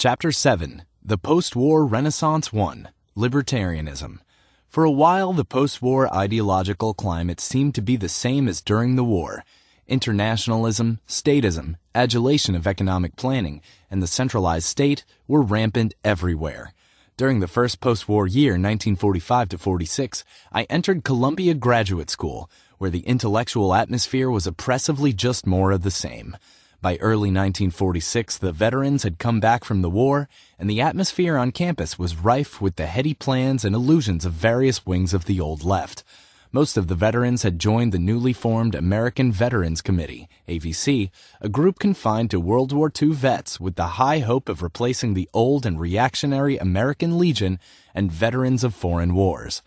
Chapter 7 The Post War Renaissance 1 Libertarianism. For a while, the post war ideological climate seemed to be the same as during the war internationalism, statism, adulation of economic planning, and the centralized state were rampant everywhere. During the first post war year, 1945 to 46, I entered Columbia Graduate School, where the intellectual atmosphere was oppressively just more of the same. By early 1946, the veterans had come back from the war, and the atmosphere on campus was rife with the heady plans and illusions of various wings of the old left. Most of the veterans had joined the newly formed American Veterans Committee, AVC, a group confined to World War II vets with the high hope of replacing the old and reactionary American Legion and veterans of foreign wars.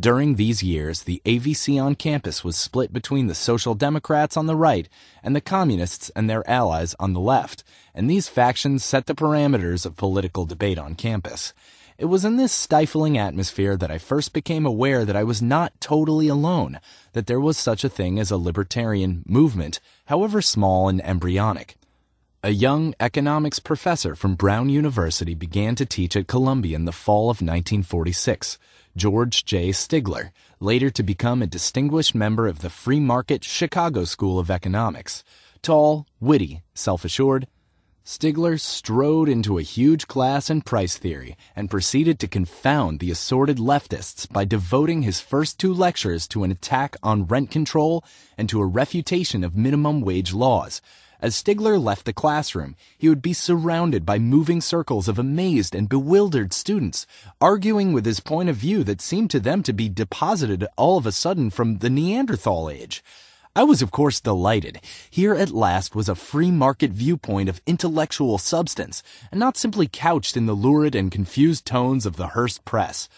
During these years, the AVC on campus was split between the Social Democrats on the right and the Communists and their allies on the left, and these factions set the parameters of political debate on campus. It was in this stifling atmosphere that I first became aware that I was not totally alone, that there was such a thing as a libertarian movement, however small and embryonic. A young economics professor from Brown University began to teach at Columbia in the fall of 1946. George J. Stigler, later to become a distinguished member of the free market Chicago School of Economics. Tall, witty, self assured, Stigler strode into a huge class in price theory and proceeded to confound the assorted leftists by devoting his first two lectures to an attack on rent control and to a refutation of minimum wage laws. As Stigler left the classroom, he would be surrounded by moving circles of amazed and bewildered students, arguing with his point of view that seemed to them to be deposited all of a sudden from the Neanderthal age. I was, of course, delighted. Here at last was a free market viewpoint of intellectual substance, and not simply couched in the lurid and confused tones of the Hearst press.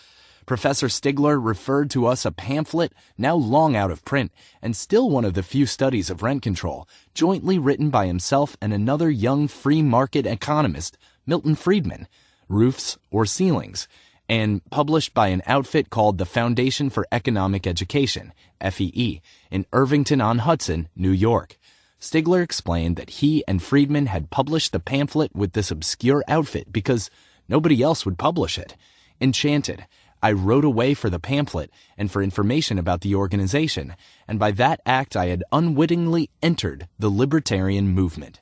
Professor Stigler referred to us a pamphlet, now long out of print, and still one of the few studies of rent control, jointly written by himself and another young free market economist, Milton Friedman, Roofs or Ceilings, and published by an outfit called the Foundation for Economic Education, FEE, in Irvington-on-Hudson, New York. Stigler explained that he and Friedman had published the pamphlet with this obscure outfit because nobody else would publish it. Enchanted, I rode away for the pamphlet and for information about the organization, and by that act I had unwittingly entered the libertarian movement.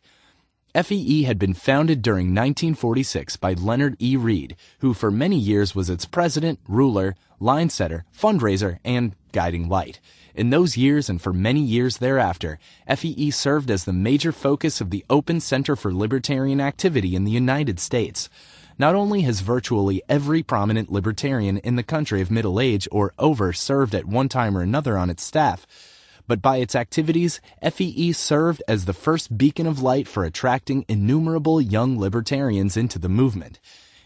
FEE had been founded during 1946 by Leonard E. Reed, who for many years was its president, ruler, line setter, fundraiser, and guiding light. In those years and for many years thereafter, FEE served as the major focus of the Open Center for Libertarian Activity in the United States. Not only has virtually every prominent libertarian in the country of middle age or over served at one time or another on its staff, but by its activities, FEE served as the first beacon of light for attracting innumerable young libertarians into the movement.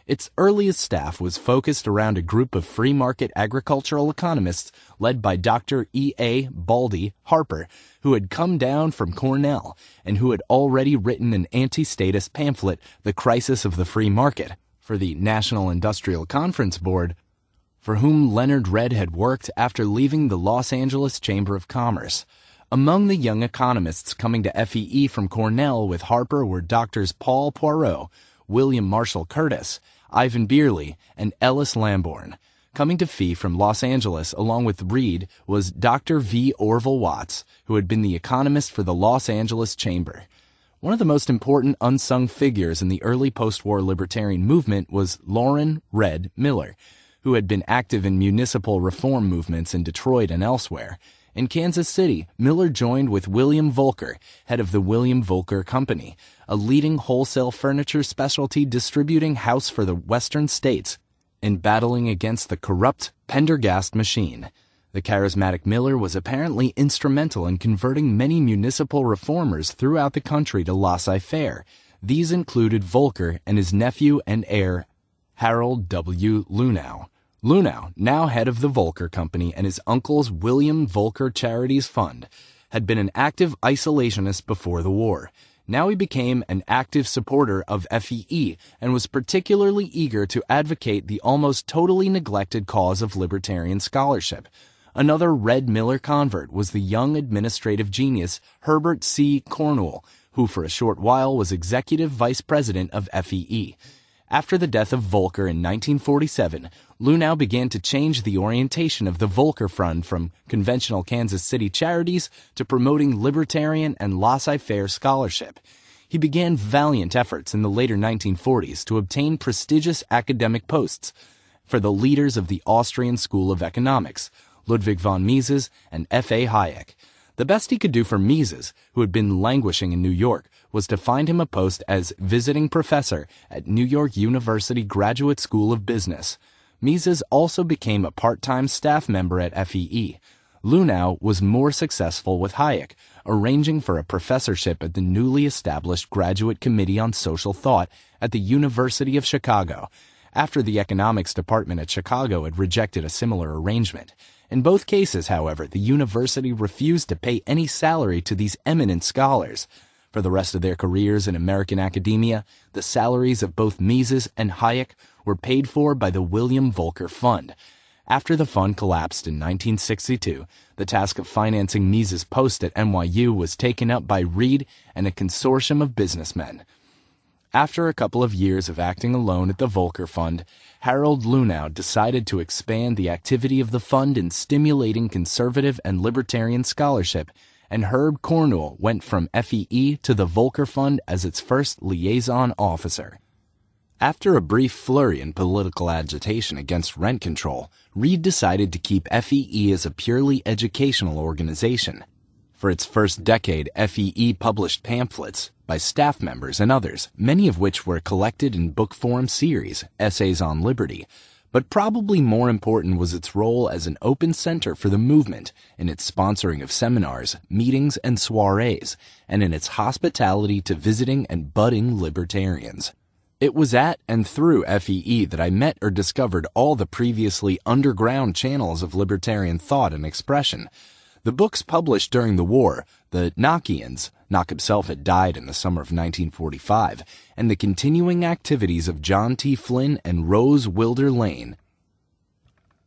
Its earliest staff was focused around a group of free market agricultural economists led by Dr. E. A. Baldy Harper, who had come down from Cornell and who had already written an anti statist pamphlet, The Crisis of the Free Market for the National Industrial Conference Board, for whom Leonard Red had worked after leaving the Los Angeles Chamber of Commerce. Among the young economists coming to FEE from Cornell with Harper were doctors Paul Poirot, William Marshall Curtis, Ivan Beerley, and Ellis Lamborn. Coming to FEE from Los Angeles along with Reed was Dr. V. Orville Watts, who had been the economist for the Los Angeles Chamber. One of the most important unsung figures in the early post-war libertarian movement was Lauren Red Miller, who had been active in municipal reform movements in Detroit and elsewhere. In Kansas City, Miller joined with William Volker, head of the William Volker Company, a leading wholesale furniture specialty distributing house for the western states, in battling against the corrupt Pendergast machine. The charismatic Miller was apparently instrumental in converting many municipal reformers throughout the country to laissez faire. These included Volker and his nephew and heir, Harold W. Lunau. Lunau, now head of the Volker Company and his uncle's William Volker Charities Fund, had been an active isolationist before the war. Now he became an active supporter of FEE and was particularly eager to advocate the almost totally neglected cause of libertarian scholarship. Another Red Miller convert was the young administrative genius Herbert C. Cornwell, who for a short while was executive vice president of FEE. After the death of Volcker in 1947, Lunau began to change the orientation of the Volcker Fund from conventional Kansas City charities to promoting libertarian and laissez-faire scholarship. He began valiant efforts in the later 1940s to obtain prestigious academic posts for the leaders of the Austrian School of Economics, Ludwig von Mises, and F.A. Hayek. The best he could do for Mises, who had been languishing in New York, was to find him a post as visiting professor at New York University Graduate School of Business. Mises also became a part-time staff member at FEE. Lunau was more successful with Hayek, arranging for a professorship at the newly established Graduate Committee on Social Thought at the University of Chicago, after the economics department at Chicago had rejected a similar arrangement. In both cases, however, the university refused to pay any salary to these eminent scholars. For the rest of their careers in American academia, the salaries of both Mises and Hayek were paid for by the William Volcker Fund. After the fund collapsed in 1962, the task of financing Mises' post at NYU was taken up by Reed and a consortium of businessmen. After a couple of years of acting alone at the Volcker Fund, Harold Lunau decided to expand the activity of the fund in stimulating conservative and libertarian scholarship, and Herb Cornwell went from FEE to the Volcker Fund as its first liaison officer. After a brief flurry in political agitation against rent control, Reed decided to keep FEE as a purely educational organization. For its first decade, FEE published pamphlets, by staff members and others, many of which were collected in book form series, Essays on Liberty. But probably more important was its role as an open center for the movement in its sponsoring of seminars, meetings, and soirees, and in its hospitality to visiting and budding libertarians. It was at and through FEE that I met or discovered all the previously underground channels of libertarian thought and expression, the books published during the war, the Nakians, Nock himself had died in the summer of 1945, and the continuing activities of John T. Flynn and Rose Wilder Lane,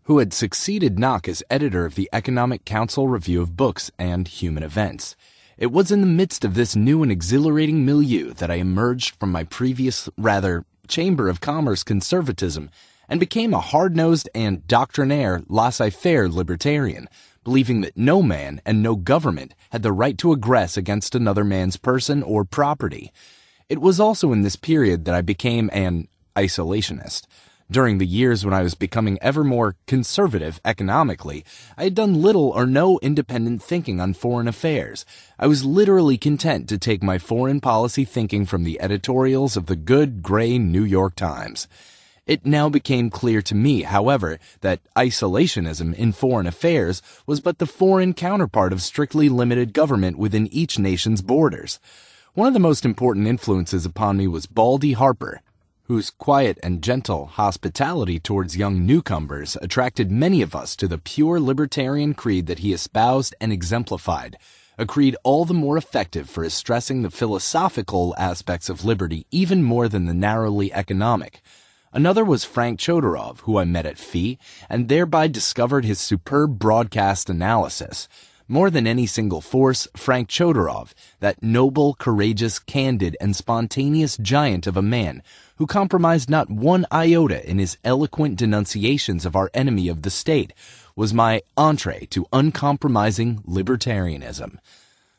who had succeeded Nock as editor of the Economic Council Review of Books and Human Events. It was in the midst of this new and exhilarating milieu that I emerged from my previous, rather, Chamber of Commerce conservatism and became a hard nosed and doctrinaire laissez faire libertarian believing that no man and no government had the right to aggress against another man's person or property. It was also in this period that I became an isolationist. During the years when I was becoming ever more conservative economically, I had done little or no independent thinking on foreign affairs. I was literally content to take my foreign policy thinking from the editorials of the good gray New York Times. It now became clear to me, however, that isolationism in foreign affairs was but the foreign counterpart of strictly limited government within each nation's borders. One of the most important influences upon me was Baldy Harper, whose quiet and gentle hospitality towards young newcomers attracted many of us to the pure libertarian creed that he espoused and exemplified, a creed all the more effective for stressing the philosophical aspects of liberty even more than the narrowly economic. Another was Frank Chodorov, who I met at FEE, and thereby discovered his superb broadcast analysis. More than any single force, Frank Chodorov, that noble, courageous, candid, and spontaneous giant of a man, who compromised not one iota in his eloquent denunciations of our enemy of the state, was my entree to uncompromising libertarianism.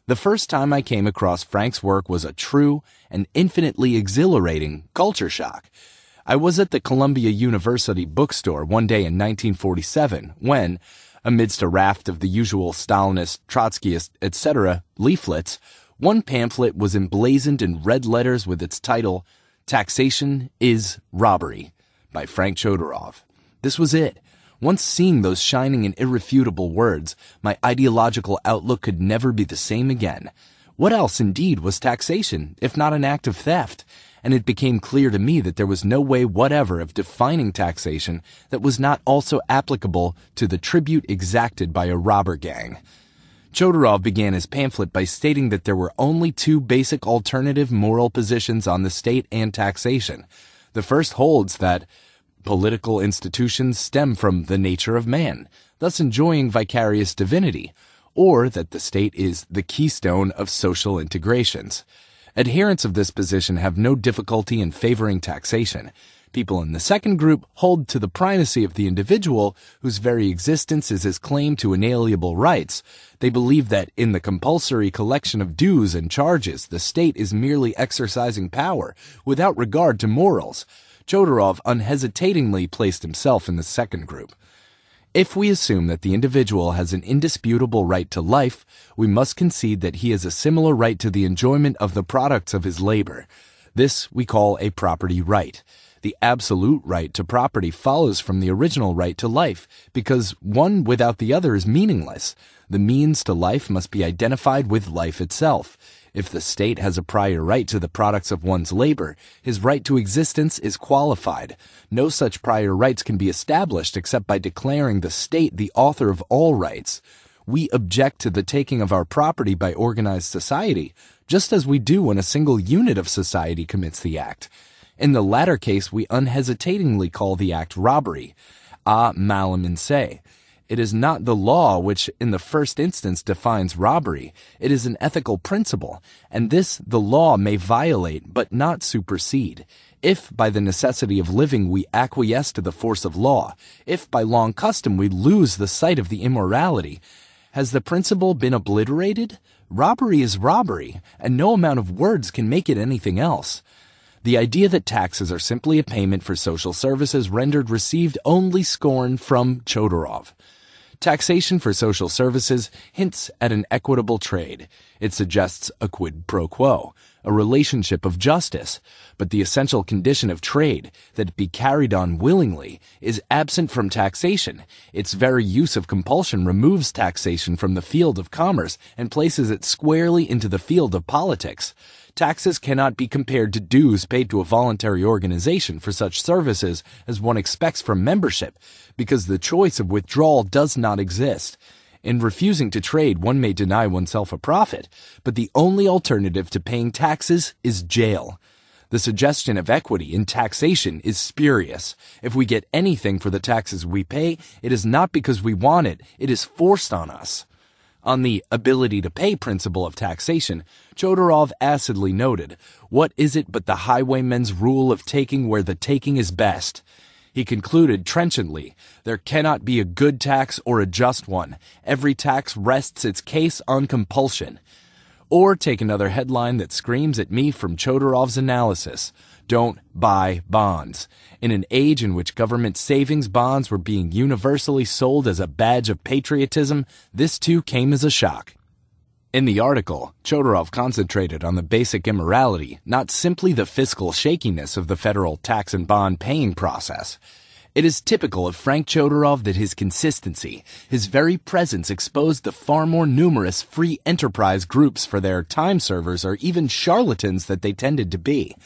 The first time I came across Frank's work was a true and infinitely exhilarating culture shock. I was at the Columbia University bookstore one day in 1947 when, amidst a raft of the usual Stalinist, Trotskyist, etc. leaflets, one pamphlet was emblazoned in red letters with its title, Taxation is Robbery, by Frank Chodorov. This was it. Once seeing those shining and irrefutable words, my ideological outlook could never be the same again. What else, indeed, was taxation, if not an act of theft? and it became clear to me that there was no way whatever of defining taxation that was not also applicable to the tribute exacted by a robber gang. Chodorov began his pamphlet by stating that there were only two basic alternative moral positions on the state and taxation. The first holds that political institutions stem from the nature of man, thus enjoying vicarious divinity, or that the state is the keystone of social integrations. Adherents of this position have no difficulty in favoring taxation. People in the second group hold to the primacy of the individual, whose very existence is his claim to inalienable rights. They believe that in the compulsory collection of dues and charges, the state is merely exercising power, without regard to morals. Chodorov unhesitatingly placed himself in the second group. If we assume that the individual has an indisputable right to life, we must concede that he has a similar right to the enjoyment of the products of his labor. This we call a property right. The absolute right to property follows from the original right to life, because one without the other is meaningless. The means to life must be identified with life itself. If the state has a prior right to the products of one's labor, his right to existence is qualified. No such prior rights can be established except by declaring the state the author of all rights. We object to the taking of our property by organized society, just as we do when a single unit of society commits the act. In the latter case, we unhesitatingly call the act robbery. A ah, malum in se. It is not the law which in the first instance defines robbery. It is an ethical principle, and this the law may violate but not supersede. If by the necessity of living we acquiesce to the force of law, if by long custom we lose the sight of the immorality, has the principle been obliterated? Robbery is robbery, and no amount of words can make it anything else. The idea that taxes are simply a payment for social services rendered received only scorn from Chodorov. Taxation for Social Services hints at an equitable trade. It suggests a quid pro quo, a relationship of justice, but the essential condition of trade, that it be carried on willingly, is absent from taxation. Its very use of compulsion removes taxation from the field of commerce and places it squarely into the field of politics taxes cannot be compared to dues paid to a voluntary organization for such services as one expects from membership, because the choice of withdrawal does not exist. In refusing to trade, one may deny oneself a profit, but the only alternative to paying taxes is jail. The suggestion of equity in taxation is spurious. If we get anything for the taxes we pay, it is not because we want it, it is forced on us. On the ability to pay principle of taxation, Chodorov acidly noted, What is it but the highwayman's rule of taking where the taking is best? He concluded trenchantly, There cannot be a good tax or a just one. Every tax rests its case on compulsion. Or take another headline that screams at me from Chodorov's analysis don't buy bonds. In an age in which government savings bonds were being universally sold as a badge of patriotism, this too came as a shock. In the article, Chodorov concentrated on the basic immorality, not simply the fiscal shakiness of the federal tax and bond paying process. It is typical of Frank Chodorov that his consistency, his very presence exposed the far more numerous free enterprise groups for their time servers or even charlatans that they tended to be.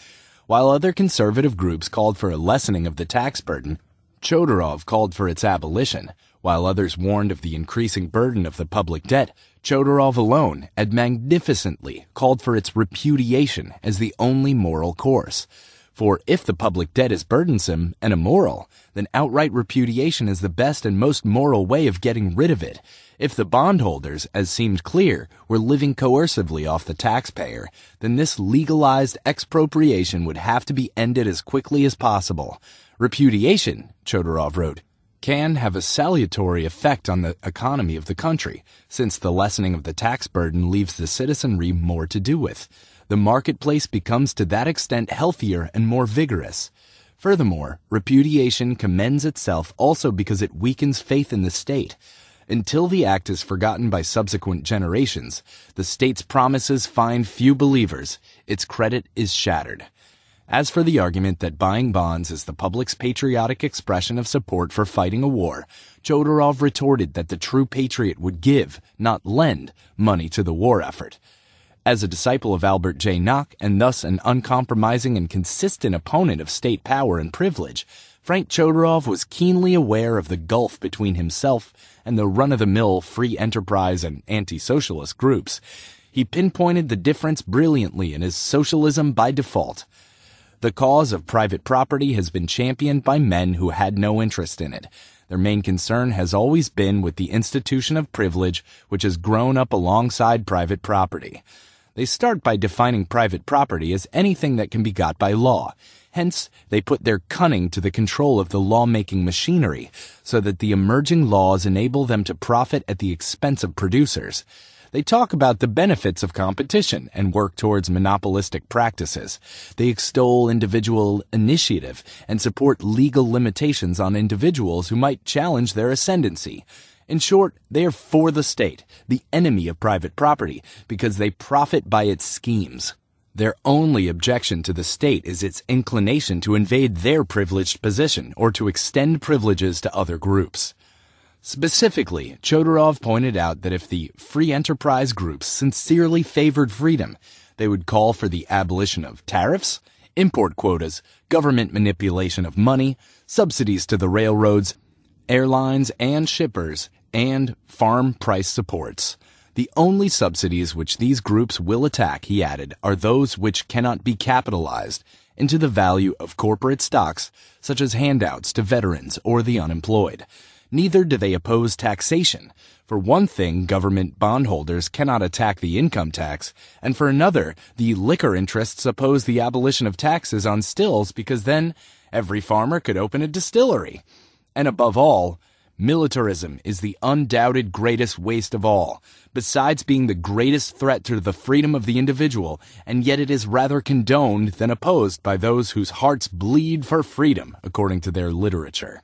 While other conservative groups called for a lessening of the tax burden, Chodorov called for its abolition. While others warned of the increasing burden of the public debt, Chodorov alone had magnificently called for its repudiation as the only moral course. For if the public debt is burdensome and immoral, then outright repudiation is the best and most moral way of getting rid of it. If the bondholders, as seemed clear, were living coercively off the taxpayer, then this legalized expropriation would have to be ended as quickly as possible. Repudiation, Chodorov wrote, can have a salutary effect on the economy of the country, since the lessening of the tax burden leaves the citizenry more to do with the marketplace becomes to that extent healthier and more vigorous. Furthermore, repudiation commends itself also because it weakens faith in the state. Until the act is forgotten by subsequent generations, the state's promises find few believers, its credit is shattered. As for the argument that buying bonds is the public's patriotic expression of support for fighting a war, Chodorov retorted that the true patriot would give, not lend, money to the war effort. As a disciple of Albert J. Nock, and thus an uncompromising and consistent opponent of state power and privilege, Frank Chodorov was keenly aware of the gulf between himself and the run-of-the-mill free enterprise and anti-socialist groups. He pinpointed the difference brilliantly in his socialism by default. The cause of private property has been championed by men who had no interest in it. Their main concern has always been with the institution of privilege, which has grown up alongside private property. They start by defining private property as anything that can be got by law. Hence, they put their cunning to the control of the lawmaking machinery so that the emerging laws enable them to profit at the expense of producers. They talk about the benefits of competition and work towards monopolistic practices. They extol individual initiative and support legal limitations on individuals who might challenge their ascendancy. In short, they are for the state, the enemy of private property, because they profit by its schemes. Their only objection to the state is its inclination to invade their privileged position or to extend privileges to other groups. Specifically, Chodorov pointed out that if the free enterprise groups sincerely favored freedom, they would call for the abolition of tariffs, import quotas, government manipulation of money, subsidies to the railroads, airlines, and shippers, and farm price supports. The only subsidies which these groups will attack, he added, are those which cannot be capitalized into the value of corporate stocks, such as handouts to veterans or the unemployed. Neither do they oppose taxation. For one thing, government bondholders cannot attack the income tax, and for another, the liquor interests oppose the abolition of taxes on stills because then every farmer could open a distillery. And above all, Militarism is the undoubted greatest waste of all, besides being the greatest threat to the freedom of the individual, and yet it is rather condoned than opposed by those whose hearts bleed for freedom, according to their literature.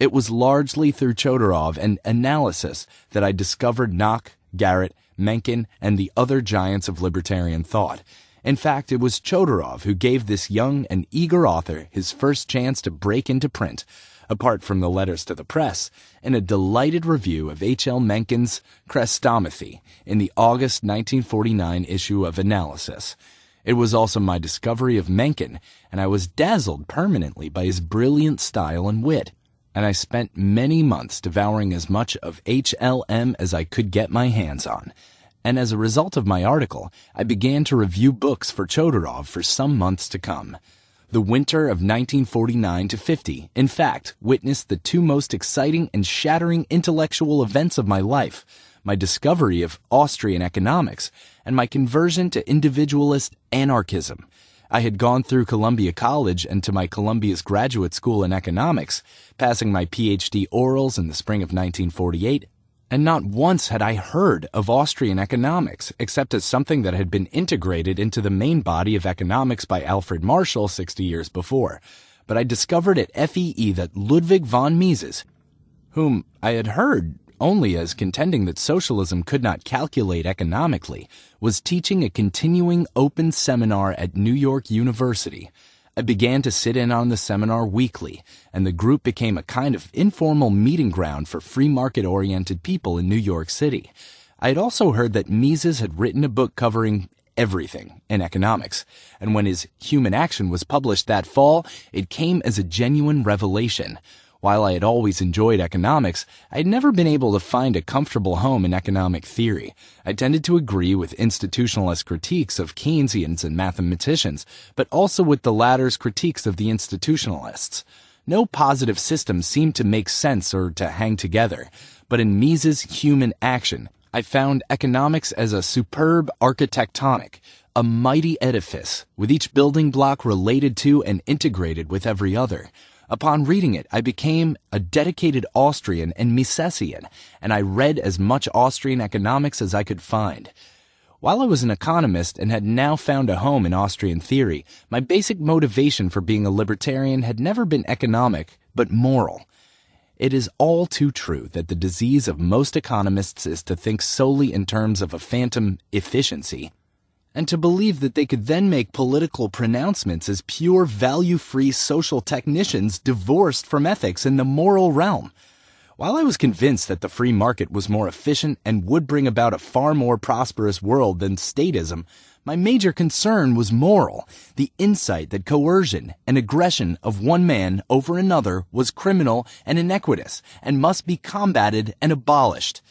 It was largely through Chodorov and analysis that I discovered Nock, Garrett, Mencken, and the other giants of libertarian thought. In fact, it was Chodorov who gave this young and eager author his first chance to break into print apart from the letters to the press, and a delighted review of H.L. Menken's Crestomathy in the August 1949 issue of Analysis. It was also my discovery of Mencken, and I was dazzled permanently by his brilliant style and wit. And I spent many months devouring as much of HLM as I could get my hands on. And as a result of my article, I began to review books for Chodorov for some months to come. The winter of 1949 to 50, in fact, witnessed the two most exciting and shattering intellectual events of my life my discovery of Austrian economics and my conversion to individualist anarchism. I had gone through Columbia College and to my Columbia's graduate school in economics, passing my PhD orals in the spring of 1948 and not once had I heard of Austrian economics, except as something that had been integrated into the main body of economics by Alfred Marshall 60 years before. But I discovered at FEE that Ludwig von Mises, whom I had heard only as contending that socialism could not calculate economically, was teaching a continuing open seminar at New York University. I began to sit in on the seminar weekly, and the group became a kind of informal meeting ground for free market-oriented people in New York City. I had also heard that Mises had written a book covering everything in economics, and when his Human Action was published that fall, it came as a genuine revelation – while I had always enjoyed economics, I had never been able to find a comfortable home in economic theory. I tended to agree with institutionalist critiques of Keynesians and mathematicians, but also with the latter's critiques of the institutionalists. No positive system seemed to make sense or to hang together, but in Mises' Human Action, I found economics as a superb architectonic, a mighty edifice, with each building block related to and integrated with every other. Upon reading it, I became a dedicated Austrian and Misesian, and I read as much Austrian economics as I could find. While I was an economist and had now found a home in Austrian theory, my basic motivation for being a libertarian had never been economic, but moral. It is all too true that the disease of most economists is to think solely in terms of a phantom efficiency and to believe that they could then make political pronouncements as pure value-free social technicians divorced from ethics in the moral realm. While I was convinced that the free market was more efficient and would bring about a far more prosperous world than statism, my major concern was moral, the insight that coercion and aggression of one man over another was criminal and iniquitous and must be combated and abolished.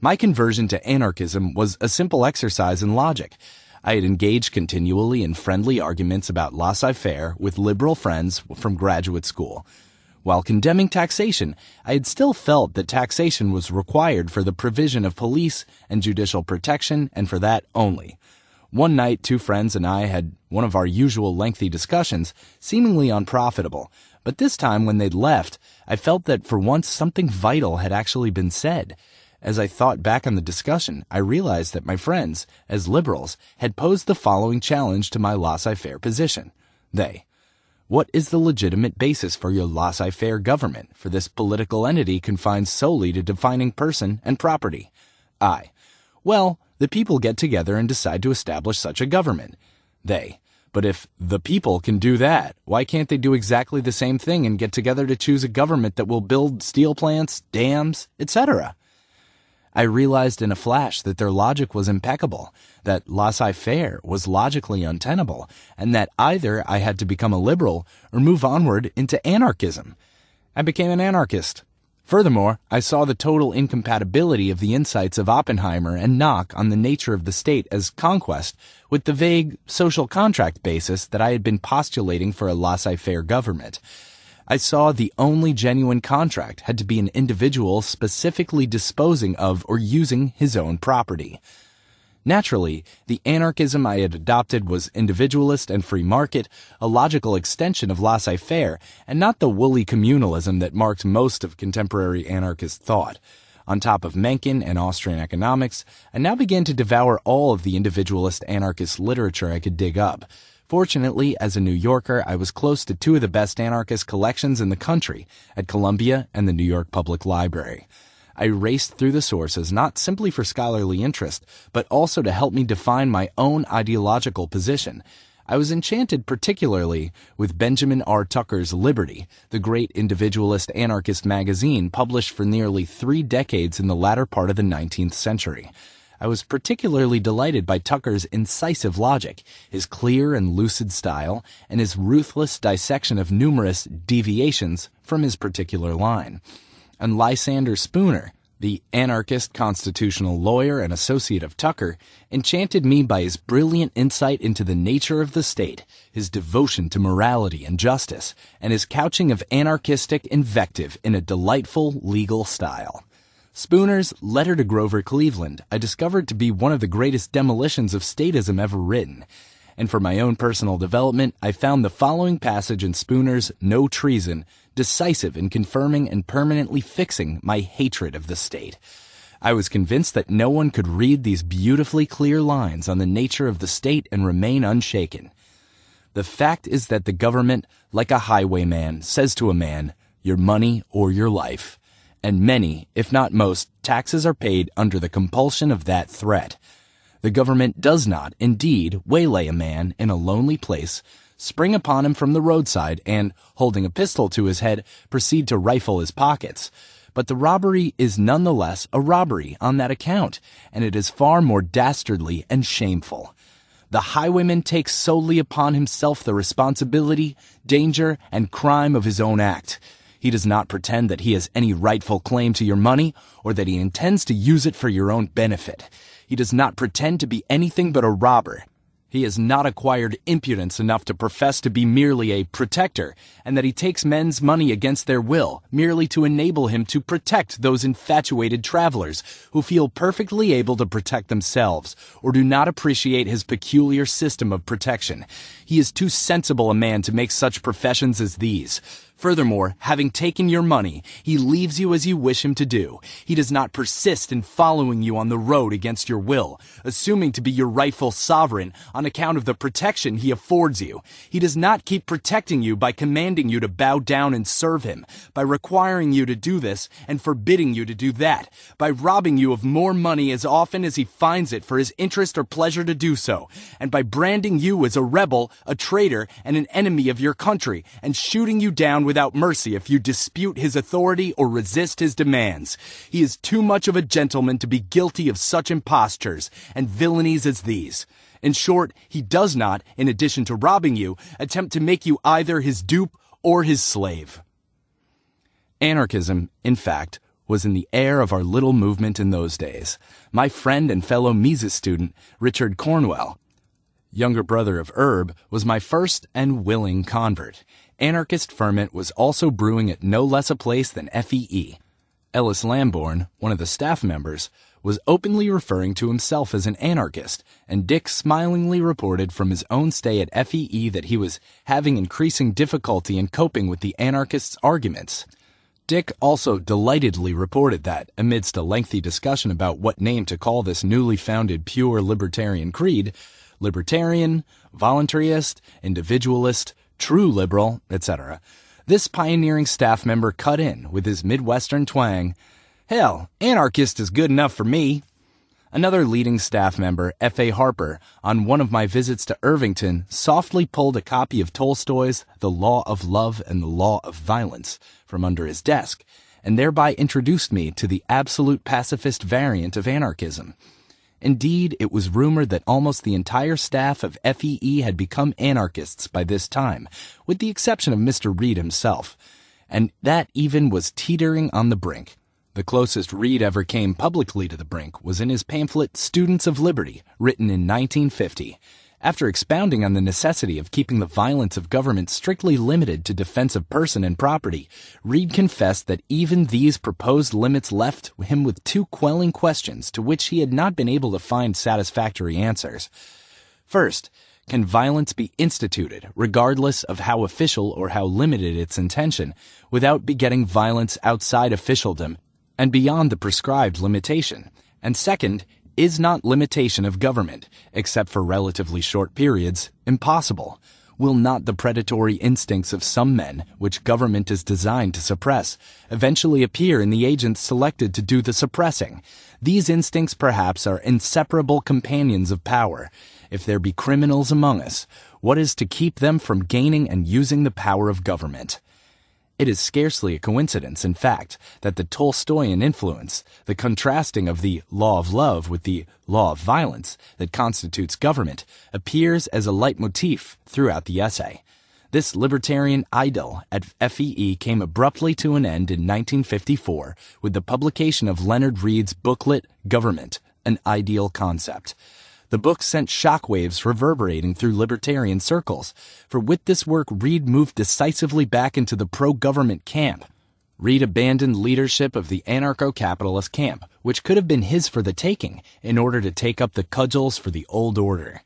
My conversion to anarchism was a simple exercise in logic. I had engaged continually in friendly arguments about laissez faire with liberal friends from graduate school. While condemning taxation, I had still felt that taxation was required for the provision of police and judicial protection and for that only. One night, two friends and I had one of our usual lengthy discussions, seemingly unprofitable, but this time when they'd left, I felt that for once something vital had actually been said. As I thought back on the discussion, I realized that my friends, as liberals, had posed the following challenge to my laissez-faire position. They, what is the legitimate basis for your laissez-faire government, for this political entity confined solely to defining person and property? I, well, the people get together and decide to establish such a government. They, but if the people can do that, why can't they do exactly the same thing and get together to choose a government that will build steel plants, dams, etc.? I realized in a flash that their logic was impeccable, that laissez faire was logically untenable, and that either I had to become a liberal or move onward into anarchism. I became an anarchist. Furthermore, I saw the total incompatibility of the insights of Oppenheimer and Nock on the nature of the state as conquest with the vague social contract basis that I had been postulating for a laissez faire government. I saw the only genuine contract had to be an individual specifically disposing of or using his own property. Naturally, the anarchism I had adopted was individualist and free market, a logical extension of laissez faire, and not the woolly communalism that marked most of contemporary anarchist thought. On top of Mencken and Austrian economics, I now began to devour all of the individualist anarchist literature I could dig up. Fortunately, as a New Yorker, I was close to two of the best anarchist collections in the country, at Columbia and the New York Public Library. I raced through the sources not simply for scholarly interest, but also to help me define my own ideological position. I was enchanted particularly with Benjamin R. Tucker's Liberty, the great individualist anarchist magazine published for nearly three decades in the latter part of the 19th century. I was particularly delighted by Tucker's incisive logic, his clear and lucid style, and his ruthless dissection of numerous deviations from his particular line. And Lysander Spooner, the anarchist constitutional lawyer and associate of Tucker, enchanted me by his brilliant insight into the nature of the state, his devotion to morality and justice, and his couching of anarchistic invective in a delightful legal style. Spooner's Letter to Grover Cleveland I discovered to be one of the greatest demolitions of statism ever written. And for my own personal development, I found the following passage in Spooner's No Treason decisive in confirming and permanently fixing my hatred of the state. I was convinced that no one could read these beautifully clear lines on the nature of the state and remain unshaken. The fact is that the government, like a highwayman, says to a man, your money or your life and many, if not most, taxes are paid under the compulsion of that threat. The government does not, indeed, waylay a man in a lonely place, spring upon him from the roadside, and, holding a pistol to his head, proceed to rifle his pockets. But the robbery is none the less a robbery on that account, and it is far more dastardly and shameful the highwayman takes solely upon himself the responsibility, danger, and crime of his own act. He does not pretend that he has any rightful claim to your money or that he intends to use it for your own benefit. He does not pretend to be anything but a robber. He has not acquired impudence enough to profess to be merely a protector, and that he takes men's money against their will, merely to enable him to protect those infatuated travelers who feel perfectly able to protect themselves, or do not appreciate his peculiar system of protection. He is too sensible a man to make such professions as these. Furthermore, having taken your money, he leaves you as you wish him to do. He does not persist in following you on the road against your will, assuming to be your rightful sovereign on account of the protection he affords you. He does not keep protecting you by commanding you to bow down and serve him, by requiring you to do this and forbidding you to do that, by robbing you of more money as often as he finds it for his interest or pleasure to do so, and by branding you as a rebel, a traitor, and an enemy of your country, and shooting you down without mercy if you dispute his authority or resist his demands. He is too much of a gentleman to be guilty of such impostures and villainies as these. In short, he does not, in addition to robbing you, attempt to make you either his dupe or his slave. Anarchism, in fact, was in the air of our little movement in those days. My friend and fellow Mises student, Richard Cornwell, younger brother of Erb, was my first and willing convert anarchist ferment was also brewing at no less a place than FEE. Ellis Lamborn, one of the staff members, was openly referring to himself as an anarchist, and Dick smilingly reported from his own stay at FEE that he was having increasing difficulty in coping with the anarchists' arguments. Dick also delightedly reported that, amidst a lengthy discussion about what name to call this newly founded pure libertarian creed, libertarian, voluntarist, individualist, true liberal, etc., this pioneering staff member cut in with his Midwestern twang Hell, anarchist is good enough for me. Another leading staff member, F.A. Harper, on one of my visits to Irvington, softly pulled a copy of Tolstoy's The Law of Love and the Law of Violence from under his desk, and thereby introduced me to the absolute pacifist variant of anarchism. Indeed, it was rumored that almost the entire staff of FEE had become anarchists by this time, with the exception of Mr. Reed himself. And that even was teetering on the brink. The closest Reed ever came publicly to the brink was in his pamphlet Students of Liberty, written in 1950 after expounding on the necessity of keeping the violence of government strictly limited to defense of person and property, Reed confessed that even these proposed limits left him with two quelling questions to which he had not been able to find satisfactory answers. First, can violence be instituted, regardless of how official or how limited its intention, without begetting violence outside officialdom and beyond the prescribed limitation? And second, is not limitation of government, except for relatively short periods, impossible? Will not the predatory instincts of some men, which government is designed to suppress, eventually appear in the agents selected to do the suppressing? These instincts perhaps are inseparable companions of power. If there be criminals among us, what is to keep them from gaining and using the power of government? It is scarcely a coincidence, in fact, that the Tolstoyan influence, the contrasting of the law of love with the law of violence that constitutes government, appears as a leitmotif throughout the essay. This libertarian idyll at FEE came abruptly to an end in 1954 with the publication of Leonard Reed's booklet Government, an Ideal Concept. The book sent shockwaves reverberating through libertarian circles, for with this work, Reed moved decisively back into the pro government camp. Reed abandoned leadership of the anarcho capitalist camp, which could have been his for the taking, in order to take up the cudgels for the old order.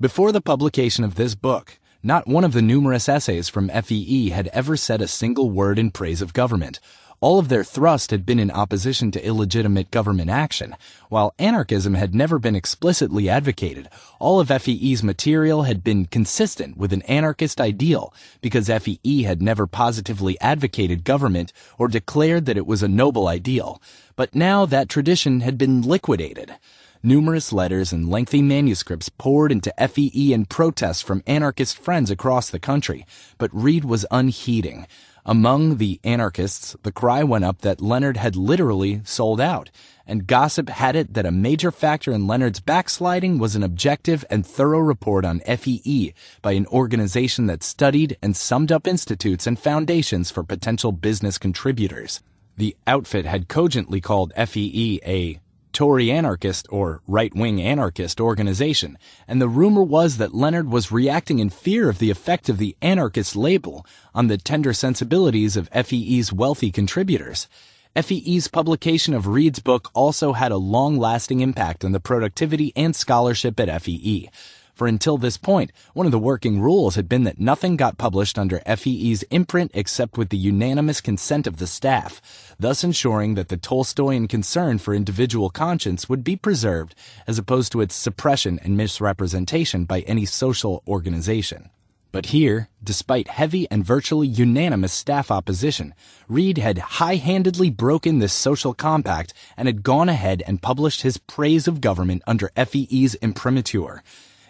Before the publication of this book, not one of the numerous essays from FEE had ever said a single word in praise of government, all of their thrust had been in opposition to illegitimate government action. While anarchism had never been explicitly advocated, all of FEE's material had been consistent with an anarchist ideal because FEE had never positively advocated government or declared that it was a noble ideal. But now that tradition had been liquidated numerous letters and lengthy manuscripts poured into FEE in protest from anarchist friends across the country, but Reed was unheeding. Among the anarchists, the cry went up that Leonard had literally sold out, and gossip had it that a major factor in Leonard's backsliding was an objective and thorough report on FEE by an organization that studied and summed up institutes and foundations for potential business contributors. The outfit had cogently called FEE a Tory anarchist or right-wing anarchist organization, and the rumor was that Leonard was reacting in fear of the effect of the anarchist label on the tender sensibilities of FEE's wealthy contributors. FEE's publication of Reed's book also had a long-lasting impact on the productivity and scholarship at FEE for until this point, one of the working rules had been that nothing got published under FEE's imprint except with the unanimous consent of the staff, thus ensuring that the Tolstoyan concern for individual conscience would be preserved as opposed to its suppression and misrepresentation by any social organization. But here, despite heavy and virtually unanimous staff opposition, Reed had high-handedly broken this social compact and had gone ahead and published his praise of government under FEE's imprimatur,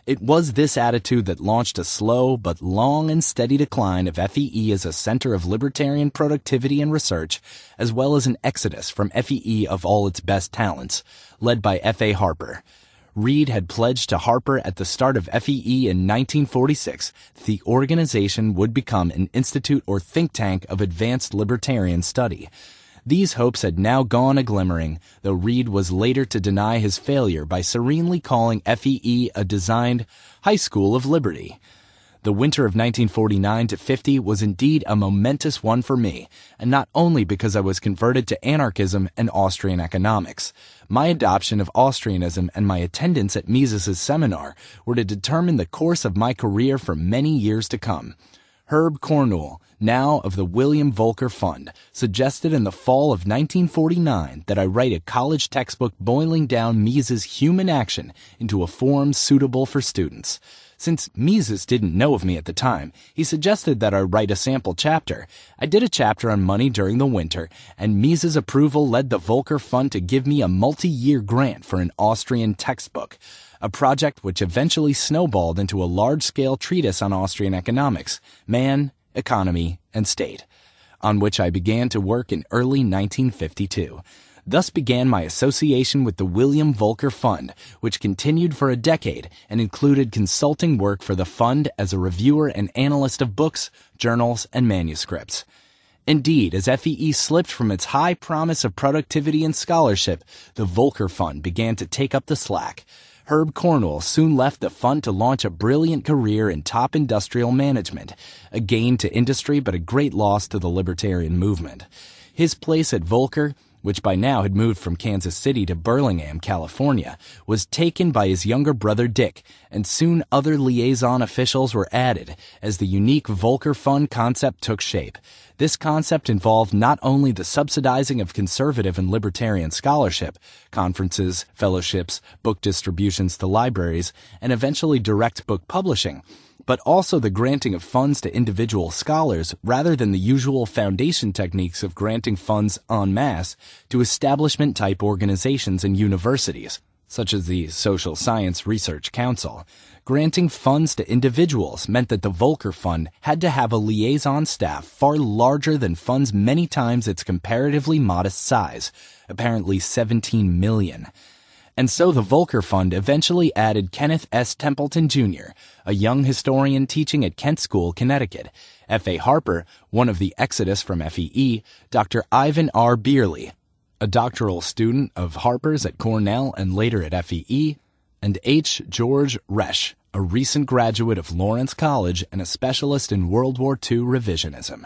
it was this attitude that launched a slow but long and steady decline of FEE as a center of libertarian productivity and research, as well as an exodus from FEE of all its best talents, led by F.A. Harper. Reed had pledged to Harper at the start of FEE in 1946 the organization would become an institute or think tank of advanced libertarian study. These hopes had now gone a glimmering, though Reed was later to deny his failure by serenely calling FEE a designed high school of liberty. The winter of 1949 to 50 was indeed a momentous one for me, and not only because I was converted to anarchism and Austrian economics. My adoption of Austrianism and my attendance at Mises' seminar were to determine the course of my career for many years to come. Herb Cornwell now of the William Volcker Fund, suggested in the fall of 1949 that I write a college textbook boiling down Mises' human action into a form suitable for students. Since Mises didn't know of me at the time, he suggested that I write a sample chapter. I did a chapter on money during the winter, and Mises' approval led the Volcker Fund to give me a multi-year grant for an Austrian textbook, a project which eventually snowballed into a large-scale treatise on Austrian economics, Man, economy, and state, on which I began to work in early 1952. Thus began my association with the William Volcker Fund, which continued for a decade and included consulting work for the fund as a reviewer and analyst of books, journals, and manuscripts. Indeed, as FEE slipped from its high promise of productivity and scholarship, the Volcker Fund began to take up the slack. Herb Cornwell soon left the fund to launch a brilliant career in top industrial management, a gain to industry but a great loss to the libertarian movement. His place at Volcker which by now had moved from Kansas City to Burlingame, California, was taken by his younger brother Dick, and soon other liaison officials were added as the unique Volcker Fund concept took shape. This concept involved not only the subsidizing of conservative and libertarian scholarship, conferences, fellowships, book distributions to libraries, and eventually direct book publishing, but also the granting of funds to individual scholars rather than the usual foundation techniques of granting funds en masse to establishment type organizations and universities, such as the Social Science Research Council. Granting funds to individuals meant that the Volcker Fund had to have a liaison staff far larger than funds many times its comparatively modest size, apparently 17 million and so the Volcker Fund eventually added Kenneth S. Templeton, Jr., a young historian teaching at Kent School, Connecticut, F.A. Harper, one of the exodus from FEE, Dr. Ivan R. Beerley, a doctoral student of Harper's at Cornell and later at FEE, and H. George Resch, a recent graduate of Lawrence College and a specialist in World War II revisionism.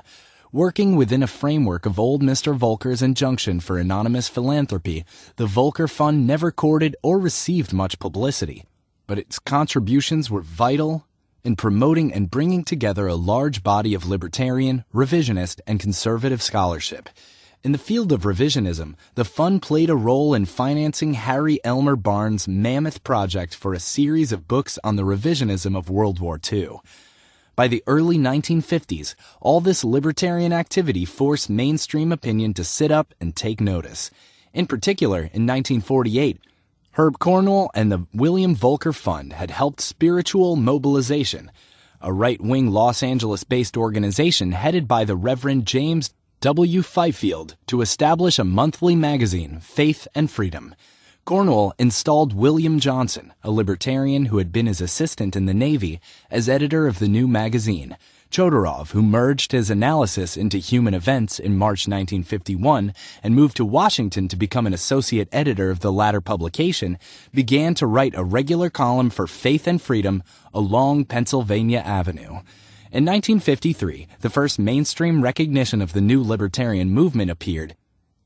Working within a framework of old Mr. Volker's injunction for anonymous philanthropy, the Volker Fund never courted or received much publicity, but its contributions were vital in promoting and bringing together a large body of libertarian, revisionist, and conservative scholarship. In the field of revisionism, the fund played a role in financing Harry Elmer Barnes' mammoth project for a series of books on the revisionism of World War II. By the early 1950s, all this libertarian activity forced mainstream opinion to sit up and take notice. In particular, in 1948, Herb Cornwall and the William Volcker Fund had helped Spiritual Mobilization, a right-wing Los Angeles-based organization headed by the Reverend James W. Fifield, to establish a monthly magazine, Faith and Freedom. Gornwell installed William Johnson, a libertarian who had been his assistant in the Navy, as editor of the new magazine. Chodorov, who merged his analysis into human events in March 1951 and moved to Washington to become an associate editor of the latter publication, began to write a regular column for Faith and Freedom along Pennsylvania Avenue. In 1953, the first mainstream recognition of the new libertarian movement appeared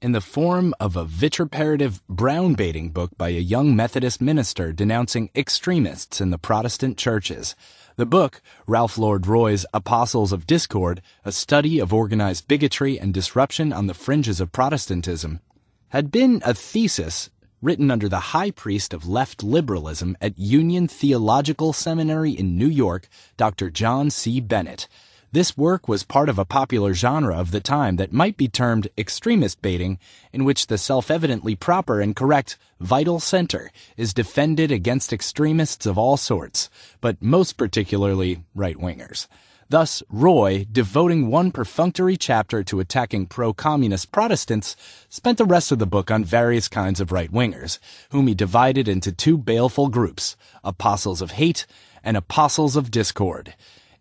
in the form of a vituperative brown baiting book by a young Methodist minister denouncing extremists in the Protestant churches. The book, Ralph Lord Roy's Apostles of Discord, a study of organized bigotry and disruption on the fringes of Protestantism, had been a thesis written under the high priest of left liberalism at Union Theological Seminary in New York, Dr. John C. Bennett. This work was part of a popular genre of the time that might be termed extremist baiting, in which the self evidently proper and correct vital center is defended against extremists of all sorts, but most particularly right wingers. Thus, Roy, devoting one perfunctory chapter to attacking pro communist Protestants, spent the rest of the book on various kinds of right wingers, whom he divided into two baleful groups apostles of hate and apostles of discord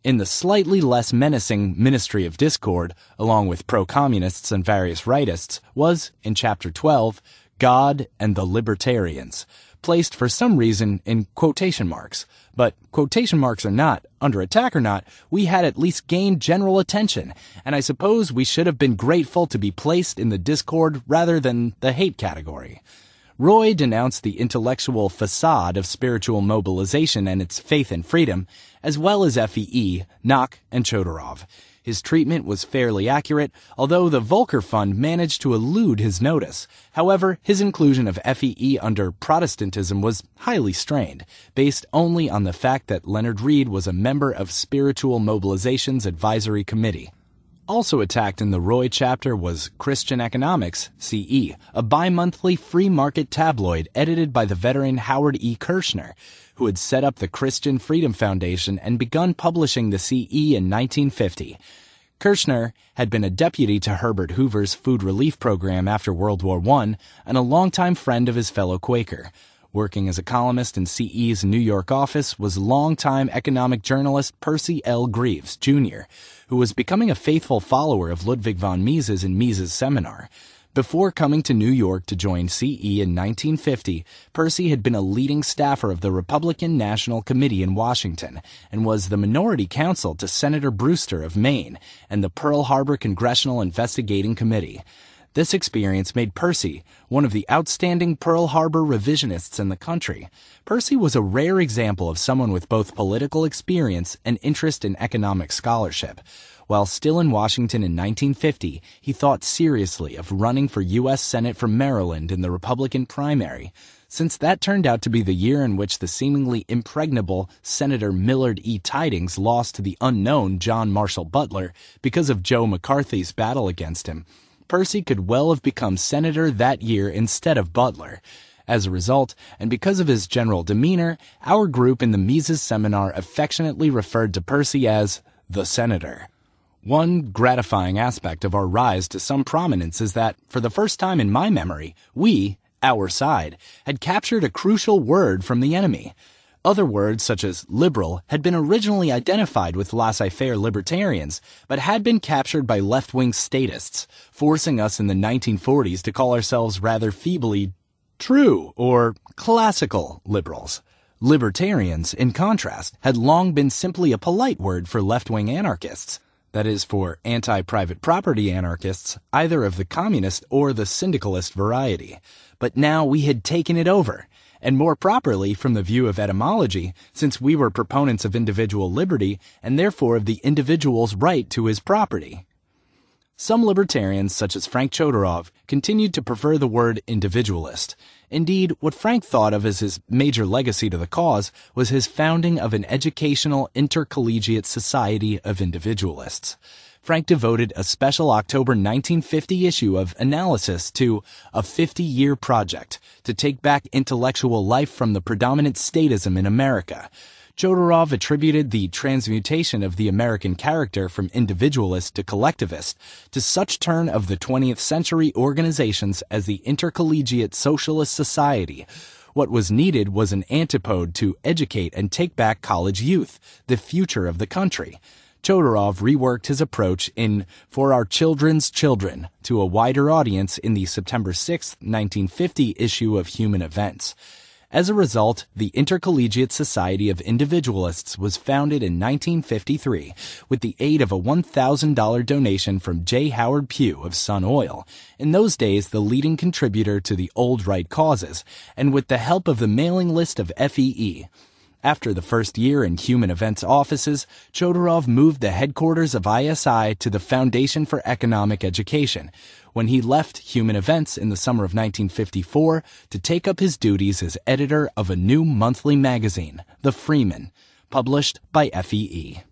in the slightly less menacing Ministry of Discord, along with pro communists and various rightists, was, in Chapter 12, God and the Libertarians, placed for some reason in quotation marks. But quotation marks are not, under attack or not, we had at least gained general attention, and I suppose we should have been grateful to be placed in the discord rather than the hate category. Roy denounced the intellectual facade of spiritual mobilization and its faith in freedom, as well as FEE, Nock, and Chodorov. His treatment was fairly accurate, although the Volcker Fund managed to elude his notice. However, his inclusion of FEE under Protestantism was highly strained, based only on the fact that Leonard Reed was a member of Spiritual Mobilization's Advisory Committee. Also attacked in the Roy chapter was Christian Economics, CE, a bi-monthly free market tabloid edited by the veteran Howard E. Kirschner, who had set up the Christian Freedom Foundation and begun publishing the CE in 1950. Kirschner had been a deputy to Herbert Hoover's food relief program after World War I and a longtime friend of his fellow Quaker. Working as a columnist in CE's New York office was longtime economic journalist Percy L. Greaves, Jr., who was becoming a faithful follower of Ludwig von Mises in Mises' seminar. Before coming to New York to join CE in 1950, Percy had been a leading staffer of the Republican National Committee in Washington and was the minority counsel to Senator Brewster of Maine and the Pearl Harbor Congressional Investigating Committee. This experience made Percy one of the outstanding Pearl Harbor revisionists in the country. Percy was a rare example of someone with both political experience and interest in economic scholarship. While still in Washington in 1950, he thought seriously of running for U.S. Senate from Maryland in the Republican primary, since that turned out to be the year in which the seemingly impregnable Senator Millard E. Tidings lost to the unknown John Marshall Butler because of Joe McCarthy's battle against him. Percy could well have become senator that year instead of Butler. As a result, and because of his general demeanor, our group in the Mises seminar affectionately referred to Percy as the senator. One gratifying aspect of our rise to some prominence is that, for the first time in my memory, we, our side, had captured a crucial word from the enemy. Other words, such as liberal, had been originally identified with laissez faire libertarians, but had been captured by left wing statists, forcing us in the 1940s to call ourselves rather feebly true or classical liberals. Libertarians, in contrast, had long been simply a polite word for left wing anarchists, that is, for anti private property anarchists, either of the communist or the syndicalist variety. But now we had taken it over and more properly from the view of etymology, since we were proponents of individual liberty and therefore of the individual's right to his property. Some libertarians, such as Frank Chodorov, continued to prefer the word individualist. Indeed, what Frank thought of as his major legacy to the cause was his founding of an educational intercollegiate society of individualists. Frank devoted a special October 1950 issue of Analysis to a 50-year project to take back intellectual life from the predominant statism in America. Jodorov attributed the transmutation of the American character from individualist to collectivist to such turn of the 20th century organizations as the Intercollegiate Socialist Society. What was needed was an antipode to educate and take back college youth, the future of the country. Chodorov reworked his approach in For Our Children's Children to a wider audience in the September 6, 1950 issue of Human Events. As a result, the Intercollegiate Society of Individualists was founded in 1953 with the aid of a $1,000 donation from J. Howard Pugh of Sun Oil, in those days the leading contributor to the old right causes, and with the help of the mailing list of FEE. After the first year in Human Events offices, Chodorov moved the headquarters of ISI to the Foundation for Economic Education, when he left Human Events in the summer of 1954 to take up his duties as editor of a new monthly magazine, The Freeman, published by FEE.